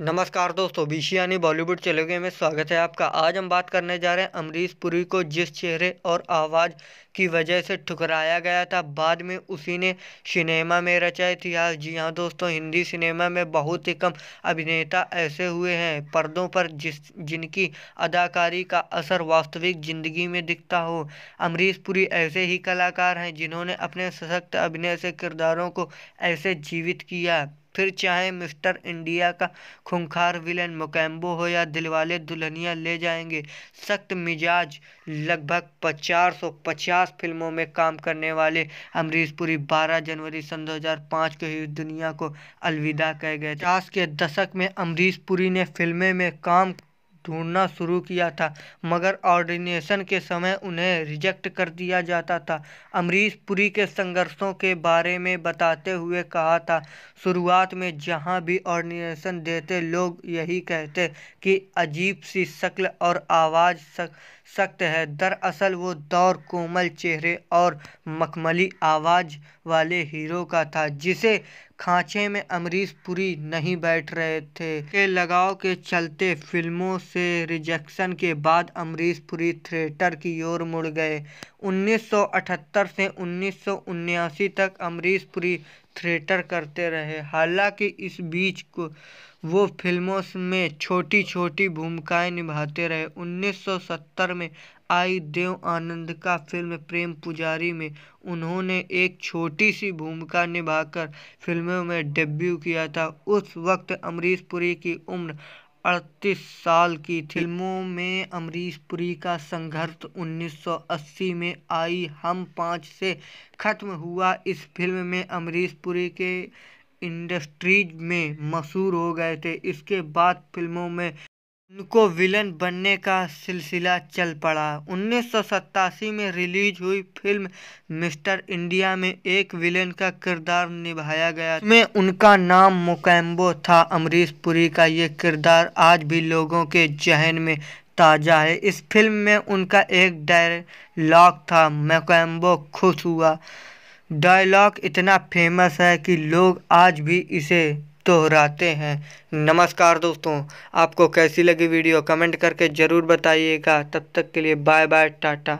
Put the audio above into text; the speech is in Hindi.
नमस्कार दोस्तों यानी बॉलीवुड चलोगे में स्वागत है आपका आज हम बात करने जा रहे हैं अमरीश पुरी को जिस चेहरे और आवाज़ की वजह से ठुकराया गया था बाद में उसी ने सिनेमा में रचा इतिहास जी हाँ दोस्तों हिंदी सिनेमा में बहुत ही कम अभिनेता ऐसे हुए हैं पर्दों पर जिस जिनकी अदाकारी का असर वास्तविक जिंदगी में दिखता हो अमरीश पुरी ऐसे ही कलाकार हैं जिन्होंने अपने सशक्त अभिनय से किरदारों को ऐसे जीवित किया फिर चाहे मिस्टर इंडिया का खूंखार विलेन मोकैम्बो हो या दिलवाले दुल्हनिया ले जाएंगे सख्त मिजाज लगभग 450 फिल्मों में काम करने वाले अमरीश पुरी 12 जनवरी सन 2005 को ही दुनिया को अलविदा कह गए थे पचास के दशक में अमरीश पुरी ने फिल्में में काम ढूंढना शुरू किया था मगर ऑर्डिनेशन के समय उन्हें रिजेक्ट कर दिया जाता था अमरीश पुरी के संघर्षों के बारे में बताते हुए कहा था शुरुआत में जहां भी ऑर्डिनेशन देते लोग यही कहते कि अजीब सी शक्ल और आवाज़ सक, सख्त है दरअसल वो दौर कोमल चेहरे और मखमली आवाज़ वाले हीरो का था जिसे खाँचे में अमरीश पुरी नहीं बैठ रहे थे के लगाव के चलते फिल्मों से रिजेक्शन के बाद अमरीश पुरी थिएटर की ओर मुड़ गए 1978 से उन्नीस तक अमरीश पुरी थिएटर करते रहे हालांकि इस बीच को वो फिल्मों में छोटी छोटी भूमिकाएं निभाते रहे 1970 में आई देव आनंद का फिल्म प्रेम पुजारी में उन्होंने एक छोटी सी भूमिका निभाकर फिल्मों में डेब्यू किया था उस वक्त अमरीश पुरी की उम्र अड़तीस साल की थी फिल्मों में अमरीश पुरी का संघर्ष 1980 में आई हम पाँच से ख़त्म हुआ इस फिल्म में अमरीश पुरी के इंडस्ट्रीज में मशहूर हो गए थे इसके बाद फिल्मों में उनको विलन बनने का सिलसिला चल पड़ा उन्नीस सौ में रिलीज हुई फिल्म मिस्टर इंडिया में एक विलेन का किरदार निभाया गया में उनका नाम मुकैम्बो था अमरीश पुरी का ये किरदार आज भी लोगों के जहन में ताज़ा है इस फिल्म में उनका एक डायलॉग था मुकैम्बो खुश हुआ डायलॉग इतना फेमस है कि लोग आज भी इसे दोहराते तो हैं नमस्कार दोस्तों आपको कैसी लगी वीडियो कमेंट करके ज़रूर बताइएगा तब तक के लिए बाय बाय टाटा